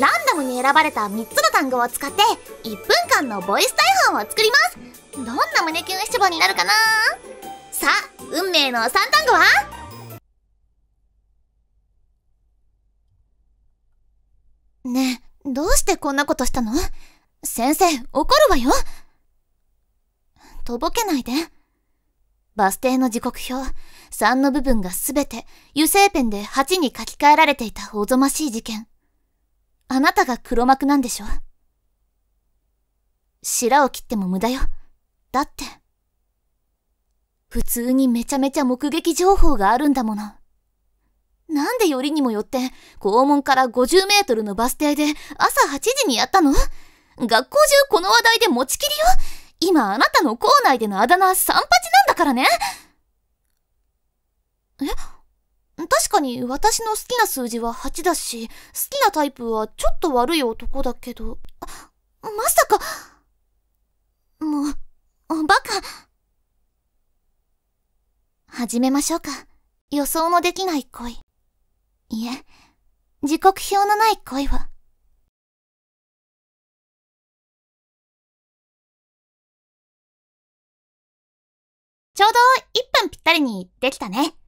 ランダムに選ばれた3つの単語を使って、1分間のボイス大半を作ります。どんな胸キュン七番になるかなさあ、運命の3単語はねえ、どうしてこんなことしたの先生、怒るわよ。とぼけないで。バス停の時刻表、3の部分がすべて油性ペンで8に書き換えられていたおぞましい事件。あなたが黒幕なんでしょ白を切っても無駄よ。だって。普通にめちゃめちゃ目撃情報があるんだもの。なんでよりにもよって、校門から50メートルのバス停で朝8時にやったの学校中この話題で持ちきりよ今あなたの校内でのあだ名は三八なんだからねかに私の好きな数字は8だし、好きなタイプはちょっと悪い男だけど、まさか、もう、おバカ。始めましょうか。予想のできない恋。いえ、時刻表のない恋は。ちょうど1分ぴったりにできたね。